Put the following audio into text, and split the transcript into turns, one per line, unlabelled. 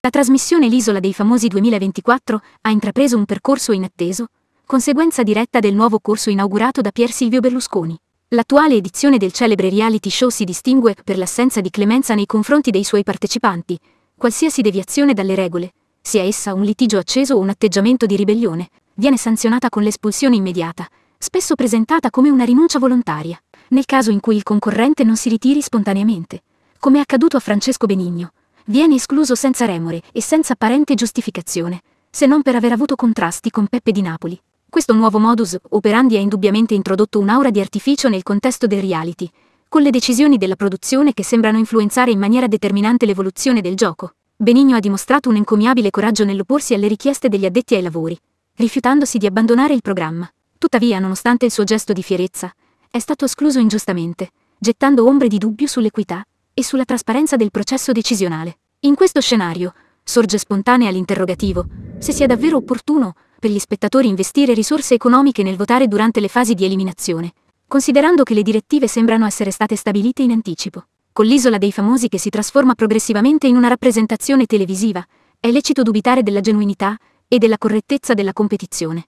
La trasmissione L'isola dei famosi 2024 ha intrapreso un percorso inatteso, conseguenza diretta del nuovo corso inaugurato da Pier Silvio Berlusconi. L'attuale edizione del celebre reality show si distingue per l'assenza di clemenza nei confronti dei suoi partecipanti, qualsiasi deviazione dalle regole, sia essa un litigio acceso o un atteggiamento di ribellione, viene sanzionata con l'espulsione immediata, spesso presentata come una rinuncia volontaria, nel caso in cui il concorrente non si ritiri spontaneamente, come è accaduto a Francesco Benigno, viene escluso senza remore e senza apparente giustificazione, se non per aver avuto contrasti con Peppe di Napoli. Questo nuovo modus operandi ha indubbiamente introdotto un'aura di artificio nel contesto del reality, con le decisioni della produzione che sembrano influenzare in maniera determinante l'evoluzione del gioco. Benigno ha dimostrato un encomiabile coraggio nell'opporsi alle richieste degli addetti ai lavori, rifiutandosi di abbandonare il programma. Tuttavia, nonostante il suo gesto di fierezza, è stato escluso ingiustamente, gettando ombre di dubbio sull'equità e sulla trasparenza del processo decisionale. In questo scenario sorge spontanea l'interrogativo se sia davvero opportuno per gli spettatori investire risorse economiche nel votare durante le fasi di eliminazione, considerando che le direttive sembrano essere state stabilite in anticipo. Con l'isola dei famosi che si trasforma progressivamente in una rappresentazione televisiva, è lecito dubitare della genuinità e della correttezza della competizione.